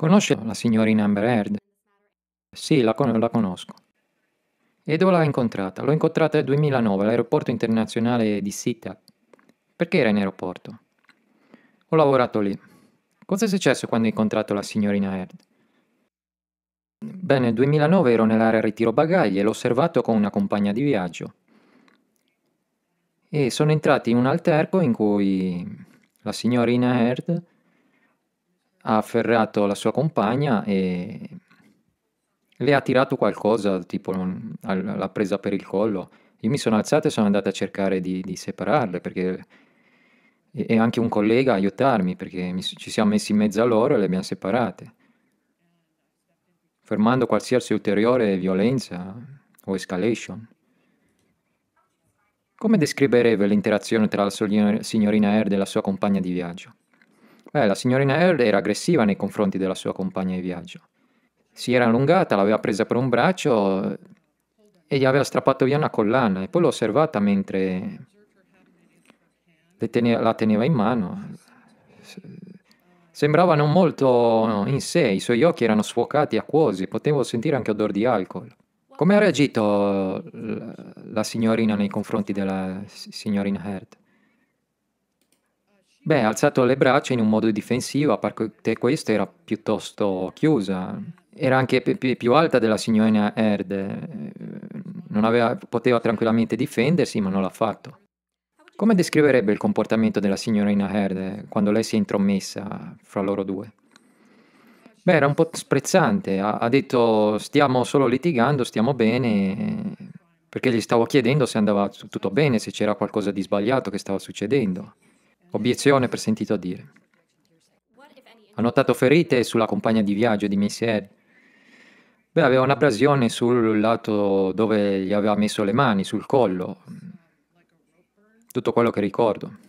Conosce la signorina Amber Heard? Sì, la, con- la conosco. E dove l'ha incontrata? L'ho incontrata nel 2009 all'aeroporto internazionale di Sita. Perché era in aeroporto? Ho lavorato lì. Cosa è successo quando ho incontrato la signorina Heard? Bene, nel 2009 ero nell'area ritiro bagagli e l'ho osservato con una compagna di viaggio. E sono entrati in un alterco ecco in cui la signorina Heard ha afferrato la sua compagna e le ha tirato qualcosa, tipo l'ha presa per il collo. Io mi sono alzato e sono andato a cercare di, di separarle perché... e anche un collega a aiutarmi perché mi, ci siamo messi in mezzo a loro e le abbiamo separate, fermando qualsiasi ulteriore violenza o escalation. Come descriverebbe l'interazione tra la signorina Erde e la sua compagna di viaggio? Beh, la signorina Earle era aggressiva nei confronti della sua compagna di viaggio. Si era allungata, l'aveva presa per un braccio e gli aveva strappato via una collana e poi l'ho osservata mentre teneva, la teneva in mano. Sembrava non molto in sé, i suoi occhi erano sfocati, acquosi, potevo sentire anche odor di alcol. Come ha reagito la signorina nei confronti della signorina Heard? Beh, ha alzato le braccia in un modo difensivo, a parte questo era piuttosto chiusa. Era anche più alta della signorina Herd. Eh, non aveva- poteva tranquillamente difendersi, ma non l'ha fatto. Come descriverebbe il comportamento della signorina Herd eh, quando lei si è intromessa fra loro due? Beh, era un po' sprezzante, ha, ha detto stiamo solo litigando, stiamo bene, perché gli stavo chiedendo se andava tutto bene, se c'era qualcosa di sbagliato che stava succedendo. Obiezione per sentito dire. Ha notato ferite sulla compagna di viaggio di Messier? Beh, aveva un'abrasione sul lato dove gli aveva messo le mani, sul collo. Tutto quello che ricordo.